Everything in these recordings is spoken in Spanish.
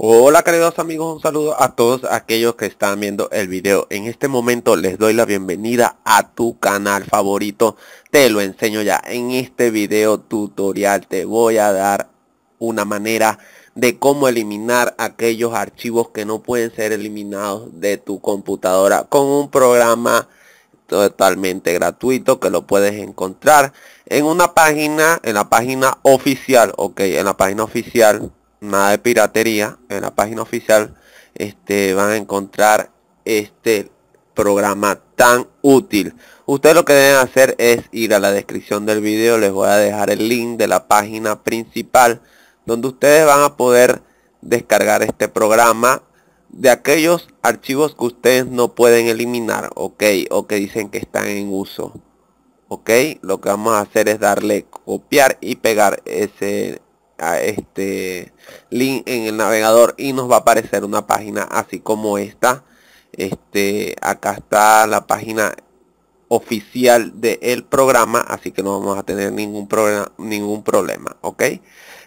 Hola queridos amigos, un saludo a todos aquellos que están viendo el video. En este momento les doy la bienvenida a tu canal favorito. Te lo enseño ya. En este video tutorial te voy a dar una manera de cómo eliminar aquellos archivos que no pueden ser eliminados de tu computadora con un programa totalmente gratuito que lo puedes encontrar en una página en la página oficial ok en la página oficial nada de piratería, en la página oficial este, van a encontrar este programa tan útil. Ustedes lo que deben hacer es ir a la descripción del vídeo les voy a dejar el link de la página principal donde ustedes van a poder descargar este programa de aquellos archivos que ustedes no pueden eliminar, ok, o que dicen que están en uso. Ok, lo que vamos a hacer es darle copiar y pegar ese a este link en el navegador y nos va a aparecer una página así como esta. Este, acá está la página oficial del programa, así que no vamos a tener ningún, problema, ningún problema, ¿ok?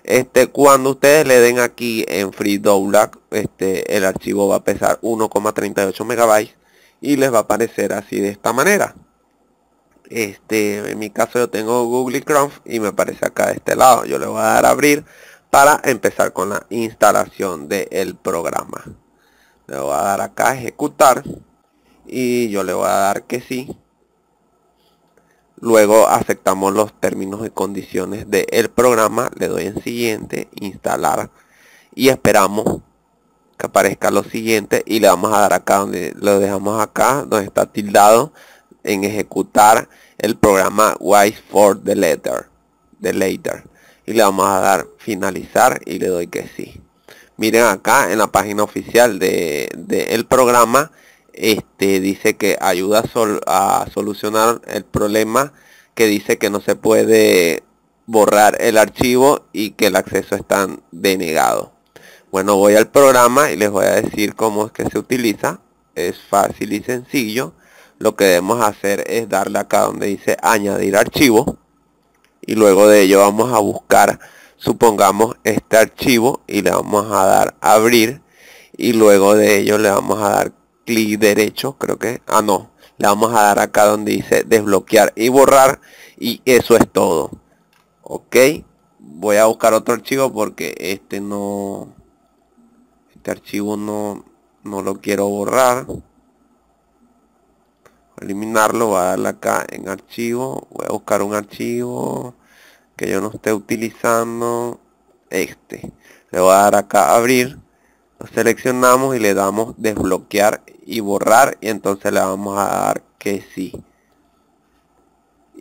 Este, cuando ustedes le den aquí en Free Download, este, el archivo va a pesar 1,38 megabytes y les va a aparecer así de esta manera. Este, en mi caso yo tengo Google Chrome y me aparece acá de este lado. Yo le voy a dar abrir para empezar con la instalación del programa. Le voy a dar acá ejecutar y yo le voy a dar que sí. Luego aceptamos los términos y condiciones del programa. Le doy en siguiente, instalar y esperamos que aparezca lo siguiente y le vamos a dar acá donde lo dejamos acá donde está tildado en ejecutar el programa Wise for the Letter. The later. Y le vamos a dar finalizar y le doy que sí. Miren acá en la página oficial del de, programa. Este dice que ayuda a, a solucionar el problema que dice que no se puede borrar el archivo y que el acceso está denegado. Bueno, voy al programa y les voy a decir cómo es que se utiliza. Es fácil y sencillo lo que debemos hacer es darle acá donde dice añadir archivo y luego de ello vamos a buscar supongamos este archivo y le vamos a dar abrir y luego de ello le vamos a dar clic derecho creo que ah no le vamos a dar acá donde dice desbloquear y borrar y eso es todo ok voy a buscar otro archivo porque este no este archivo no no lo quiero borrar eliminarlo, va a darle acá en archivo, voy a buscar un archivo que yo no esté utilizando, este, le voy a dar acá abrir, lo seleccionamos y le damos desbloquear y borrar y entonces le vamos a dar que sí.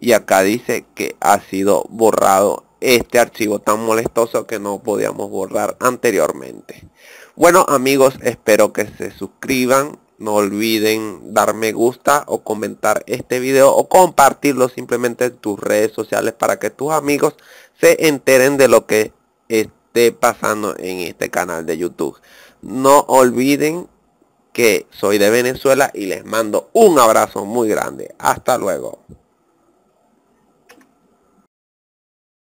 Y acá dice que ha sido borrado este archivo tan molestoso que no podíamos borrar anteriormente. Bueno amigos, espero que se suscriban, no olviden dar me gusta o comentar este video o compartirlo simplemente en tus redes sociales para que tus amigos se enteren de lo que esté pasando en este canal de YouTube. No olviden que soy de Venezuela y les mando un abrazo muy grande. Hasta luego.